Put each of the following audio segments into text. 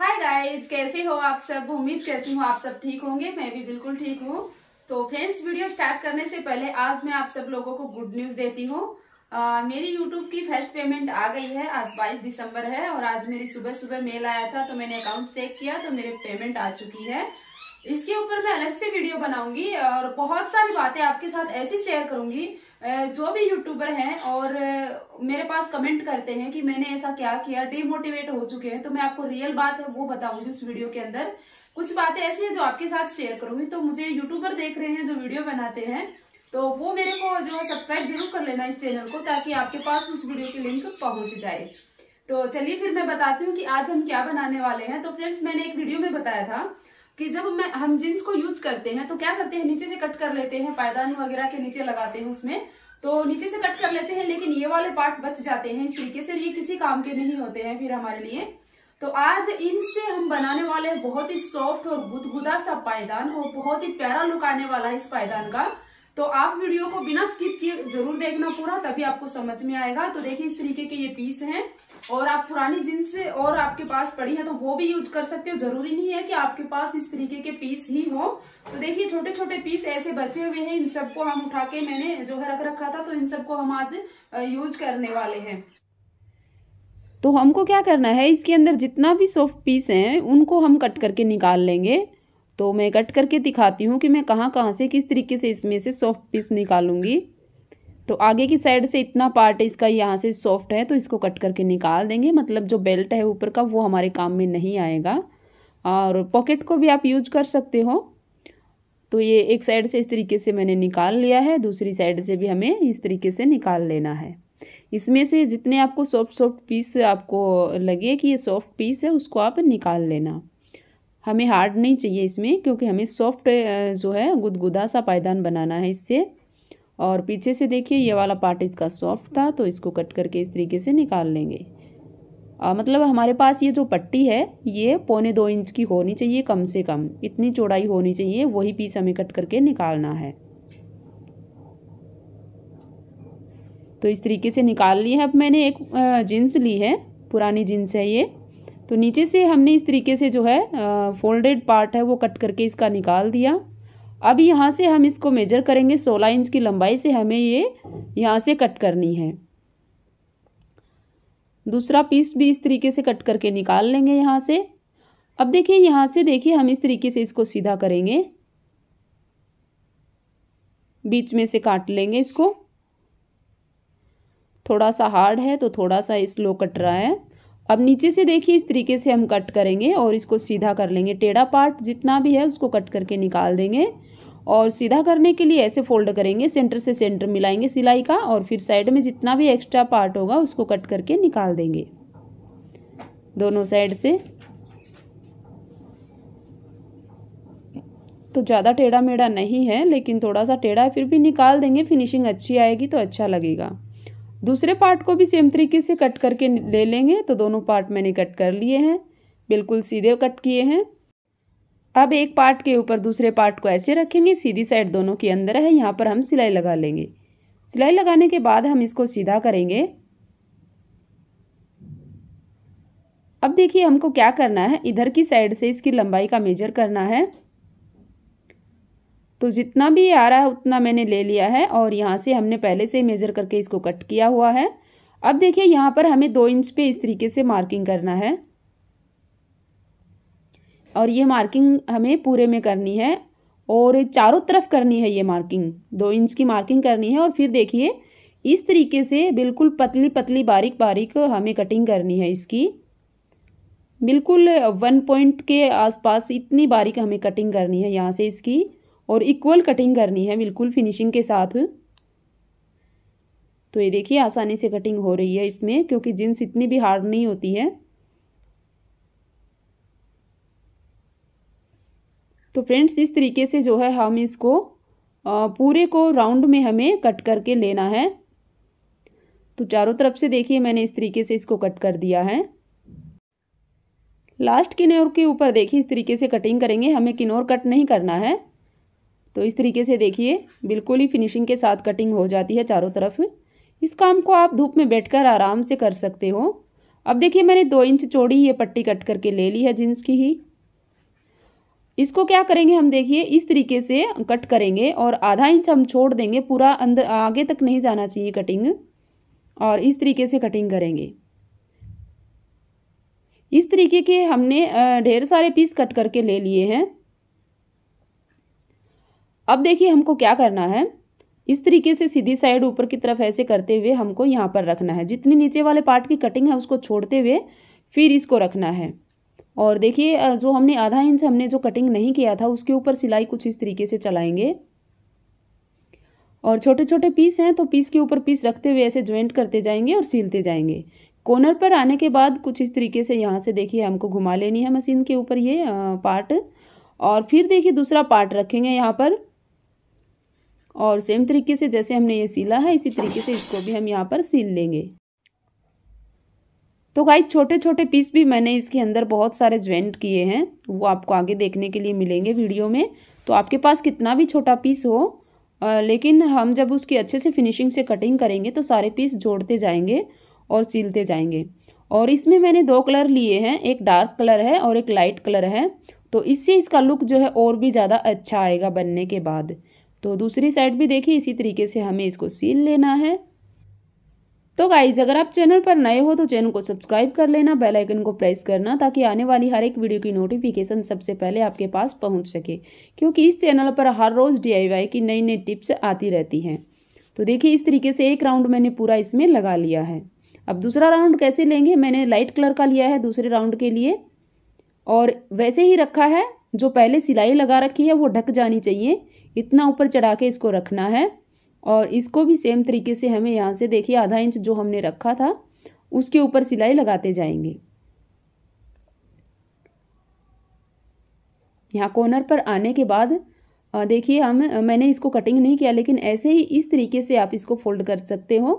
hi guys कैसे हो आप सब उम्मीद करती हूँ आप सब ठीक होंगे मैं भी बिल्कुल ठीक हूँ तो फ्रेंड्स वीडियो स्टार्ट करने से पहले आज मैं आप सब लोगों को गुड न्यूज देती हूँ मेरी यूट्यूब की फर्स्ट पेमेंट आ गई है आज 22 दिसंबर है और आज मेरी सुबह सुबह मेल आया था तो मैंने अकाउंट चेक किया तो मेरे पेमेंट आ चुकी है इसके ऊपर मैं अलग से वीडियो बनाऊंगी और बहुत सारी बातें आपके साथ ऐसी शेयर करूंगी जो भी यूट्यूबर हैं और मेरे पास कमेंट करते हैं कि मैंने ऐसा क्या किया डिमोटिवेट हो चुके हैं तो मैं आपको रियल बात है वो बताऊंगी उस वीडियो के अंदर कुछ बातें ऐसी है जो आपके साथ शेयर करूंगी तो मुझे यूट्यूबर देख रहे हैं जो वीडियो बनाते हैं तो वो मेरे को जो सब्सक्राइब जरूर कर लेना इस चैनल को ताकि आपके पास उस वीडियो की लिंक पहुंच जाए तो चलिए फिर मैं बताती हूँ कि आज हम क्या बनाने वाले हैं तो फ्रेंड्स मैंने एक वीडियो में बताया था कि जब मैं हम जींस को यूज करते हैं तो क्या करते हैं नीचे से कट कर लेते हैं पायदान वगैरह के नीचे लगाते हैं उसमें तो नीचे से कट कर लेते हैं लेकिन ये वाले पार्ट बच जाते हैं इस तरीके से ये किसी काम के नहीं होते हैं फिर हमारे लिए तो आज इनसे हम बनाने वाले हैं बहुत ही सॉफ्ट और गुदगुदा सा पायदान और बहुत ही प्यारा लुक आने वाला है इस पायदान का तो आप वीडियो को बिना स्किप किए जरूर देखना पूरा तभी आपको समझ में आएगा तो देखिए इस तरीके के ये पीस हैं और आप पुरानी जींस और आपके पास पड़ी है तो वो भी यूज कर सकते हो जरूरी नहीं है कि आपके पास इस तरीके के पीस ही हो तो देखिए छोटे छोटे पीस ऐसे बचे हुए हैं इन सबको हम उठा के मैंने जो है रख रखा था तो इन सबको हम आज यूज करने वाले हैं तो हमको क्या करना है इसके अंदर जितना भी सॉफ्ट पीस हैं उनको हम कट करके निकाल लेंगे तो मैं कट करके दिखाती हूँ कि मैं कहाँ कहाँ से किस तरीके से इसमें से सॉफ्ट पीस निकालूंगी तो आगे की साइड से इतना पार्ट है इसका यहाँ से सॉफ्ट है तो इसको कट करके निकाल देंगे मतलब जो बेल्ट है ऊपर का वो हमारे काम में नहीं आएगा और पॉकेट को भी आप यूज कर सकते हो तो ये एक साइड से इस तरीके से मैंने निकाल लिया है दूसरी साइड से भी हमें इस तरीके से निकाल लेना है इसमें से जितने आपको सॉफ्ट सॉफ्ट पीस आपको लगे कि ये सॉफ्ट पीस है उसको आप निकाल लेना हमें हार्ड नहीं चाहिए इसमें क्योंकि हमें सॉफ्ट जो है गुदगुदा सा पायदान बनाना है इससे और पीछे से देखिए ये वाला पार्ट इसका सॉफ्ट था तो इसको कट करके इस तरीके से निकाल लेंगे आ, मतलब हमारे पास ये जो पट्टी है ये पौने दो इंच की होनी चाहिए कम से कम इतनी चौड़ाई होनी चाहिए वही पीस हमें कट करके निकालना है तो इस तरीके से निकाल ली है अब मैंने एक जीन्स ली है पुरानी जीन्स है ये तो नीचे से हमने इस तरीके से जो है फोल्डेड पार्ट है वो कट करके इसका निकाल दिया अब यहाँ से हम इसको मेजर करेंगे सोलह इंच की लंबाई से हमें ये यहाँ से कट करनी है दूसरा पीस भी इस तरीके से कट करके निकाल लेंगे यहाँ से अब देखिए यहाँ से देखिए हम इस तरीके से इसको सीधा करेंगे बीच में से काट लेंगे इसको थोड़ा सा हार्ड है तो थोड़ा सा स्लो कट रहा है अब नीचे से देखिए इस तरीके से हम कट करेंगे और इसको सीधा कर लेंगे टेढ़ा पार्ट जितना भी है उसको कट करके निकाल देंगे और सीधा करने के लिए ऐसे फोल्ड करेंगे सेंटर से सेंटर मिलाएंगे सिलाई का और फिर साइड में जितना भी एक्स्ट्रा पार्ट होगा उसको कट करके निकाल देंगे दोनों साइड से तो ज़्यादा टेढ़ा मेढ़ा नहीं है लेकिन थोड़ा सा टेढ़ा है फिर भी निकाल देंगे फिनिशिंग अच्छी आएगी तो अच्छा लगेगा दूसरे पार्ट को भी सेम तरीके से कट करके ले लेंगे तो दोनों पार्ट मैंने कट कर लिए हैं बिल्कुल सीधे कट किए हैं अब एक पार्ट के ऊपर दूसरे पार्ट को ऐसे रखेंगे सीधी साइड दोनों के अंदर है यहाँ पर हम सिलाई लगा लेंगे सिलाई लगाने के बाद हम इसको सीधा करेंगे अब देखिए हमको क्या करना है इधर की साइड से इसकी लंबाई का मेजर करना है तो जितना भी आ रहा है उतना मैंने ले लिया है और यहाँ से हमने पहले से मेज़र करके इसको कट किया हुआ है अब देखिए यहाँ पर हमें दो इंच पे इस तरीके से मार्किंग करना है और ये मार्किंग हमें पूरे में करनी है और चारों तरफ करनी है ये मार्किंग दो इंच की मार्किंग करनी है और फिर देखिए इस तरीके से बिल्कुल पतली पतली बारीक बारीक हमें कटिंग करनी है इसकी बिल्कुल वन पॉइंट के आसपास इतनी बारीक हमें कटिंग करनी है यहाँ से इसकी और इक्वल कटिंग करनी है बिल्कुल फिनिशिंग के साथ तो ये देखिए आसानी से कटिंग हो रही है इसमें क्योंकि जीन्स इतनी भी हार्ड नहीं होती है तो फ्रेंड्स इस तरीके से जो है हम इसको पूरे को राउंड में हमें कट करके लेना है तो चारों तरफ से देखिए मैंने इस तरीके से इसको कट कर दिया है लास्ट किनोर के ऊपर देखिए इस तरीके से कटिंग करेंगे हमें किनोर कट नहीं करना है तो इस तरीके से देखिए बिल्कुल ही फिनिशिंग के साथ कटिंग हो जाती है चारों तरफ इस काम को आप धूप में बैठकर आराम से कर सकते हो अब देखिए मैंने दो इंच चौड़ी ये पट्टी कट करके ले ली है जीन्स की ही इसको क्या करेंगे हम देखिए इस तरीके से कट करेंगे और आधा इंच हम छोड़ देंगे पूरा अंदर आगे तक नहीं जाना चाहिए कटिंग और इस तरीके से कटिंग करेंगे इस तरीके के हमने ढेर सारे पीस कट करके ले लिए हैं अब देखिए हमको क्या करना है इस तरीके से सीधी साइड ऊपर की तरफ ऐसे करते हुए हमको यहाँ पर रखना है जितनी नीचे वाले पार्ट की कटिंग है उसको छोड़ते हुए फिर इसको रखना है और देखिए जो हमने आधा इंच हमने जो कटिंग नहीं किया था उसके ऊपर सिलाई कुछ इस तरीके से चलाएंगे और छोटे छोटे पीस हैं तो पीस के ऊपर पीस रखते हुए ऐसे ज्वाइंट करते जाएंगे और सिलते जाएंगे कॉर्नर पर आने के बाद कुछ इस तरीके से यहाँ से देखिए हमको घुमा लेनी है मशीन के ऊपर ये पार्ट और फिर देखिए दूसरा पार्ट रखेंगे यहाँ पर और सेम तरीके से जैसे हमने ये सिला है इसी तरीके से इसको भी हम यहाँ पर सिल लेंगे तो गाइज छोटे छोटे पीस भी मैंने इसके अंदर बहुत सारे ज्वाइंट किए हैं वो आपको आगे देखने के लिए मिलेंगे वीडियो में तो आपके पास कितना भी छोटा पीस हो आ, लेकिन हम जब उसकी अच्छे से फिनिशिंग से कटिंग करेंगे तो सारे पीस जोड़ते जाएंगे और सिलते जाएंगे और इसमें मैंने दो कलर लिए हैं एक डार्क कलर है और एक लाइट कलर है तो इससे इसका लुक जो है और भी ज़्यादा अच्छा आएगा बनने के बाद तो दूसरी साइड भी देखिए इसी तरीके से हमें इसको सील लेना है तो गाइज अगर आप चैनल पर नए हो तो चैनल को सब्सक्राइब कर लेना बेल आइकन को प्रेस करना ताकि आने वाली हर एक वीडियो की नोटिफिकेशन सबसे पहले आपके पास पहुंच सके क्योंकि इस चैनल पर हर रोज़ डीआईवाई की नई नई टिप्स आती रहती हैं तो देखिए इस तरीके से एक राउंड मैंने पूरा इसमें लगा लिया है अब दूसरा राउंड कैसे लेंगे मैंने लाइट कलर का लिया है दूसरे राउंड के लिए और वैसे ही रखा है जो पहले सिलाई लगा रखी है वो ढक जानी चाहिए इतना ऊपर चढ़ा के इसको रखना है और इसको भी सेम तरीके से हमें यहाँ से देखिए आधा इंच जो हमने रखा था उसके ऊपर सिलाई लगाते जाएंगे यहाँ कॉर्नर पर आने के बाद देखिए हम मैंने इसको कटिंग नहीं किया लेकिन ऐसे ही इस तरीके से आप इसको फोल्ड कर सकते हो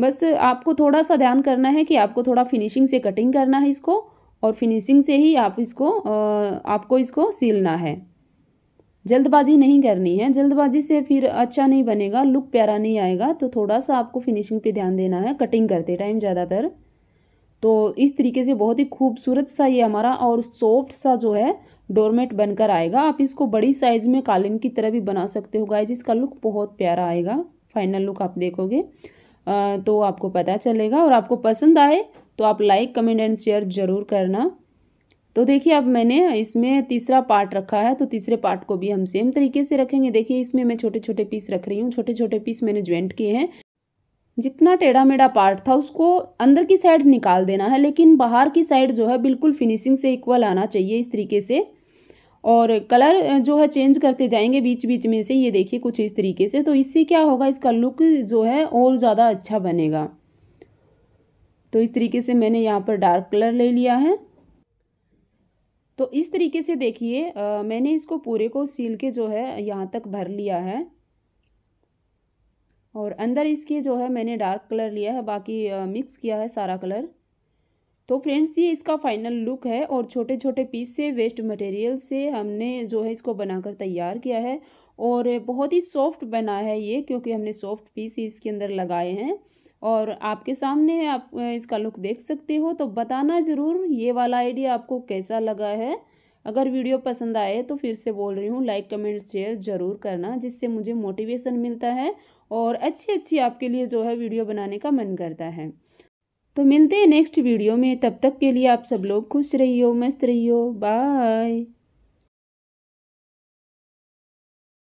बस आपको थोड़ा सा ध्यान करना है कि आपको थोड़ा फिनिशिंग से कटिंग करना है इसको और फिनिशिंग से ही आप इसको आपको इसको सीलना है जल्दबाजी नहीं करनी है जल्दबाजी से फिर अच्छा नहीं बनेगा लुक प्यारा नहीं आएगा तो थोड़ा सा आपको फिनिशिंग पे ध्यान देना है कटिंग करते टाइम ज़्यादातर तो इस तरीके से बहुत ही खूबसूरत सा ये हमारा और सॉफ्ट सा जो है डोरमेट बनकर आएगा आप इसको बड़ी साइज़ में कालीन की तरह भी बना सकते हो गाय जिसका लुक बहुत प्यारा आएगा फाइनल लुक आप देखोगे तो आपको पता चलेगा और आपको पसंद आए तो आप लाइक कमेंट एंड शेयर ज़रूर करना तो देखिए अब मैंने इसमें तीसरा पार्ट रखा है तो तीसरे पार्ट को भी हम सेम तरीके से रखेंगे देखिए इसमें मैं छोटे छोटे पीस रख रही हूँ छोटे छोटे पीस मैंने ज्वाइंट किए हैं जितना टेढ़ा मेढ़ा पार्ट था उसको अंदर की साइड निकाल देना है लेकिन बाहर की साइड जो है बिल्कुल फिनिशिंग से इक्वल आना चाहिए इस तरीके से और कलर जो है चेंज करते जाएंगे बीच बीच में से ये देखिए कुछ इस तरीके से तो इससे क्या होगा इसका लुक जो है और ज़्यादा अच्छा बनेगा तो इस तरीके से मैंने यहाँ पर डार्क कलर ले लिया है तो इस तरीके से देखिए मैंने इसको पूरे को सील के जो है यहाँ तक भर लिया है और अंदर इसके जो है मैंने डार्क कलर लिया है बाकी आ, मिक्स किया है सारा कलर तो फ्रेंड्स ये इसका फाइनल लुक है और छोटे छोटे पीस से वेस्ट मटेरियल से हमने जो है इसको बनाकर तैयार किया है और बहुत ही सॉफ्ट बना है ये क्योंकि हमने सॉफ्ट पीस इसके अंदर लगाए हैं और आपके सामने है आप इसका लुक देख सकते हो तो बताना ज़रूर ये वाला आइडिया आपको कैसा लगा है अगर वीडियो पसंद आए तो फिर से बोल रही हूँ लाइक कमेंट शेयर ज़रूर करना जिससे मुझे मोटिवेशन मिलता है और अच्छी अच्छी आपके लिए जो है वीडियो बनाने का मन करता है तो मिलते हैं नेक्स्ट वीडियो में तब तक के लिए आप सब लोग खुश रहियो मस्त रहियो बाय